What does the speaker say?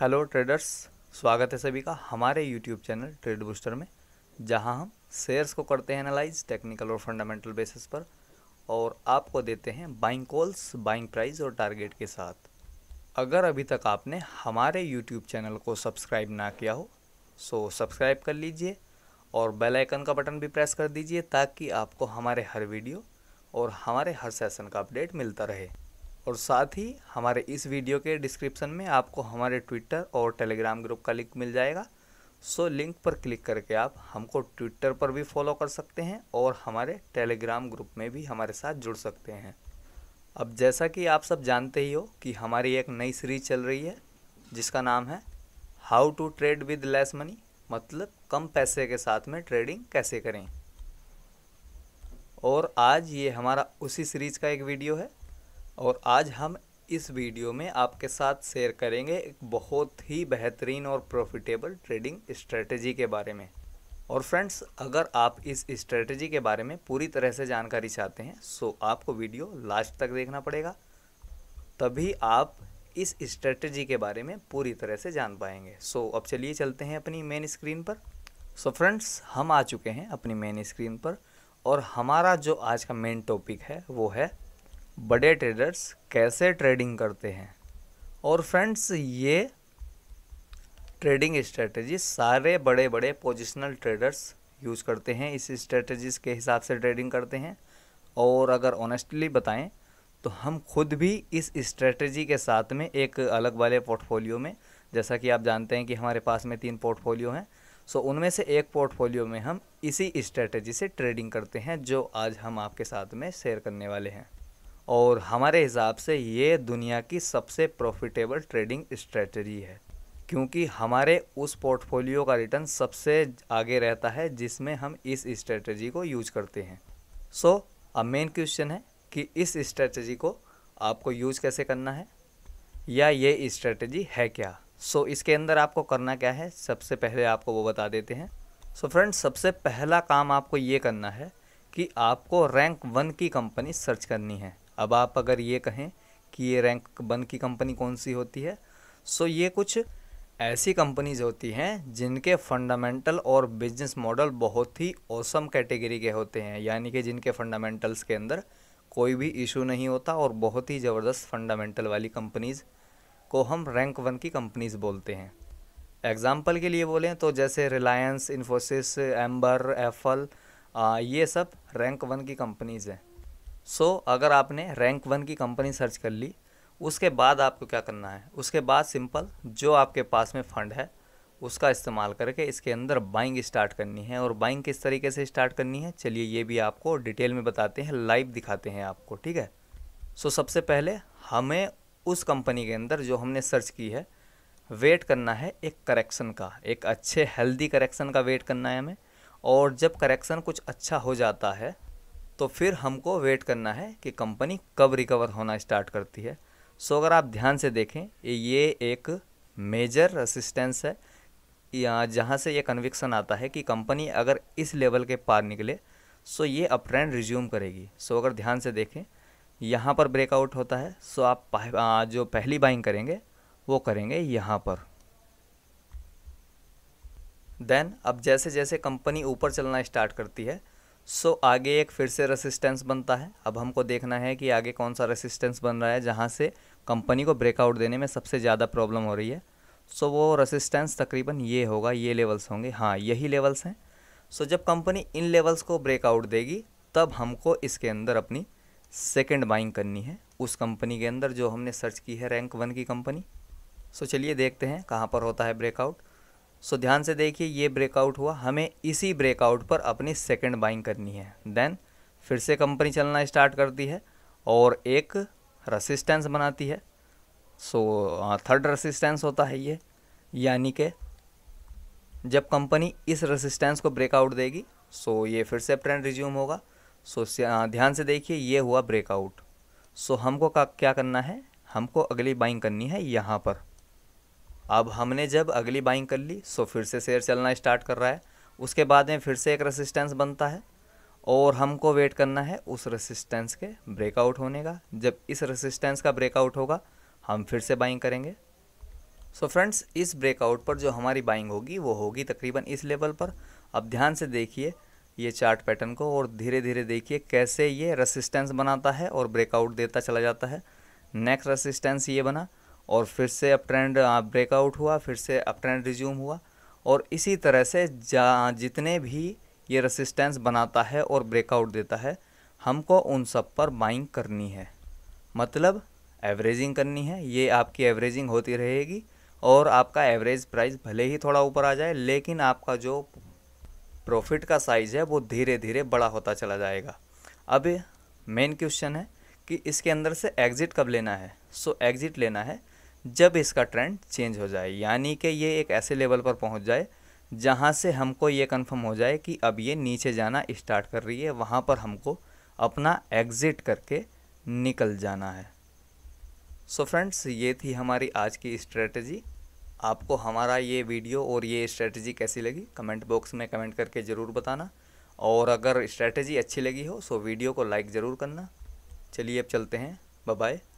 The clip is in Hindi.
हेलो ट्रेडर्स स्वागत है सभी का हमारे यूट्यूब चैनल ट्रेड बूस्टर में जहां हम शेयर्स को करते हैं एनालाइज टेक्निकल और फंडामेंटल बेसिस पर और आपको देते हैं बाइंग कॉल्स बाइंग प्राइस और टारगेट के साथ अगर अभी तक आपने हमारे यूट्यूब चैनल को सब्सक्राइब ना किया हो सो सब्सक्राइब कर लीजिए और बेल आइकन का बटन भी प्रेस कर दीजिए ताकि आपको हमारे हर वीडियो और हमारे हर सेशन का अपडेट मिलता रहे और साथ ही हमारे इस वीडियो के डिस्क्रिप्शन में आपको हमारे ट्विटर और टेलीग्राम ग्रुप का लिंक मिल जाएगा सो लिंक पर क्लिक करके आप हमको ट्विटर पर भी फॉलो कर सकते हैं और हमारे टेलीग्राम ग्रुप में भी हमारे साथ जुड़ सकते हैं अब जैसा कि आप सब जानते ही हो कि हमारी एक नई सीरीज चल रही है जिसका नाम है how to trade with less money मतलब कम पैसे के साथ में ट्रेडिंग कैसे करें और आज ये हमारा उसी सीरीज़ का एक वीडियो है और आज हम इस वीडियो में आपके साथ शेयर करेंगे एक बहुत ही बेहतरीन और प्रॉफिटेबल ट्रेडिंग स्ट्रेटजी के बारे में और फ्रेंड्स अगर आप इस स्ट्रेटजी के बारे में पूरी तरह से जानकारी चाहते हैं सो आपको वीडियो लास्ट तक देखना पड़ेगा तभी आप इस स्ट्रेटजी के बारे में पूरी तरह से जान पाएंगे सो अब चलिए चलते हैं अपनी मेन स्क्रीन पर सो फ्रेंड्स हम आ चुके हैं अपनी मेन स्क्रीन पर और हमारा जो आज का मेन टॉपिक है वो है बड़े ट्रेडर्स कैसे ट्रेडिंग करते हैं और फ्रेंड्स ये ट्रेडिंग स्ट्रेटजी सारे बड़े बड़े पोजिशनल ट्रेडर्स यूज़ करते हैं इस स्ट्रेटजीज के हिसाब से ट्रेडिंग करते हैं और अगर ऑनेस्टली बताएं तो हम खुद भी इस स्ट्रेटजी के साथ में एक अलग वाले पोर्टफोलियो में जैसा कि आप जानते हैं कि हमारे पास में तीन पोर्टफोलियो हैं सो उनमें से एक पोर्टफोलियो में हम इसी स्ट्रेटजी से ट्रेडिंग करते हैं जो आज हम आपके साथ में शेयर करने वाले हैं और हमारे हिसाब से ये दुनिया की सबसे प्रॉफिटेबल ट्रेडिंग स्ट्रेटजी है क्योंकि हमारे उस पोर्टफोलियो का रिटर्न सबसे आगे रहता है जिसमें हम इस स्ट्रेटजी को यूज करते हैं सो अब मेन क्वेश्चन है कि इस स्ट्रेटजी को आपको यूज कैसे करना है या ये स्ट्रेटजी है क्या सो so, इसके अंदर आपको करना क्या है सबसे पहले आपको वो बता देते हैं सो so, फ्रेंड्स सबसे पहला काम आपको ये करना है कि आपको रैंक वन की कंपनी सर्च करनी है अब आप अगर ये कहें कि ये रैंक वन की कंपनी कौन सी होती है सो ये कुछ ऐसी कंपनीज होती हैं जिनके फंडामेंटल और बिजनेस मॉडल बहुत ही औसम कैटेगरी के होते हैं यानी कि जिनके फंडामेंटल्स के अंदर कोई भी इशू नहीं होता और बहुत ही ज़बरदस्त फंडामेंटल वाली कंपनीज़ को हम रैंक वन की कंपनीज़ बोलते हैं एग्ज़ाम्पल के लिए बोलें तो जैसे रिलायंस इन्फोसिस एम्बर एफल ये सब रैंक वन की कंपनीज़ हैं सो so, अगर आपने रैंक वन की कंपनी सर्च कर ली उसके बाद आपको क्या करना है उसके बाद सिंपल जो आपके पास में फ़ंड है उसका इस्तेमाल करके इसके अंदर बाइंग स्टार्ट करनी है और बाइंग किस तरीके से स्टार्ट करनी है चलिए ये भी आपको डिटेल में बताते हैं लाइव दिखाते हैं आपको ठीक है सो so, सबसे पहले हमें उस कंपनी के अंदर जो हमने सर्च की है वेट करना है एक करेक्शन का एक अच्छे हेल्दी करेक्शन का वेट करना है हमें और जब करेक्शन कुछ अच्छा हो जाता है तो फिर हमको वेट करना है कि कंपनी कब रिकवर होना स्टार्ट करती है सो अगर आप ध्यान से देखें ये एक मेजर असिस्टेंस है या जहाँ से ये कन्विक्सन आता है कि कंपनी अगर इस लेवल के पार निकले सो ये अप ट्रेंड रिज्यूम करेगी सो अगर ध्यान से देखें यहाँ पर ब्रेकआउट होता है सो आप जो पहली बाइंग करेंगे वो करेंगे यहाँ पर देन अब जैसे जैसे कंपनी ऊपर चलना स्टार्ट करती है सो so, आगे एक फिर से रेसिस्टेंस बनता है अब हमको देखना है कि आगे कौन सा रेसिस्टेंस बन रहा है जहाँ से कंपनी को ब्रेकआउट देने में सबसे ज़्यादा प्रॉब्लम हो रही है सो so, वो रेसिस्टेंस तकरीबन ये होगा ये लेवल्स होंगे हाँ यही लेवल्स हैं सो so, जब कंपनी इन लेवल्स को ब्रेकआउट देगी तब हमको इसके अंदर अपनी सेकेंड बाइंग करनी है उस कंपनी के अंदर जो हमने सर्च की है रैंक वन की कंपनी सो so, चलिए देखते हैं कहाँ पर होता है ब्रेकआउट सो so, ध्यान से देखिए ये ब्रेकआउट हुआ हमें इसी ब्रेकआउट पर अपनी सेकंड बाइंग करनी है देन फिर से कंपनी चलना स्टार्ट करती है और एक रसिस्टेंस बनाती है सो so, थर्ड रसिस्टेंस होता है ये यानी कि जब कंपनी इस रसिस्टेंस को ब्रेकआउट देगी सो so ये फिर से ट्रेंड रिज्यूम होगा सो so, ध्यान से देखिए ये हुआ ब्रेकआउट सो so, हमको क्या करना है हमको अगली बाइंग करनी है यहाँ पर अब हमने जब अगली बाइंग कर ली सो फिर से शेयर चलना स्टार्ट कर रहा है उसके बाद में फिर से एक रेसिस्टेंस बनता है और हमको वेट करना है उस रेसिस्टेंस के ब्रेकआउट होने का जब इस रेसिस्टेंस का ब्रेकआउट होगा हम फिर से बाइंग करेंगे सो so फ्रेंड्स इस ब्रेकआउट पर जो हमारी बाइंग होगी वो होगी तकरीबन इस लेवल पर अब ध्यान से देखिए ये चार्ट पैटर्न को और धीरे धीरे देखिए कैसे ये रेसिस्टेंस बनाता है और ब्रेकआउट देता चला जाता है नेक्स्ट रेसिस्टेंस ये बना और फिर से अप ट्रेंड ब्रेकआउट हुआ फिर से अप ट्रेंड रिज्यूम हुआ और इसी तरह से जा जितने भी ये रेसिस्टेंस बनाता है और ब्रेकआउट देता है हमको उन सब पर बाइंग करनी है मतलब एवरेजिंग करनी है ये आपकी एवरेजिंग होती रहेगी और आपका एवरेज प्राइस भले ही थोड़ा ऊपर आ जाए लेकिन आपका जो प्रॉफिट का साइज़ है वो धीरे धीरे बड़ा होता चला जाएगा अब मेन क्वेश्चन है कि इसके अंदर से एग्ज़िट कब लेना है सो एग्ज़िट लेना है जब इसका ट्रेंड चेंज हो जाए यानी कि ये एक ऐसे लेवल पर पहुंच जाए जहां से हमको ये कंफर्म हो जाए कि अब ये नीचे जाना स्टार्ट कर रही है वहां पर हमको अपना एग्ज़िट करके निकल जाना है सो so फ्रेंड्स ये थी हमारी आज की स्ट्रेटजी आपको हमारा ये वीडियो और ये स्ट्रेटजी कैसी लगी कमेंट बॉक्स में कमेंट करके ज़रूर बताना और अगर स्ट्रेटजी अच्छी लगी हो सो वीडियो को लाइक ज़रूर करना चलिए अब चलते हैं बाय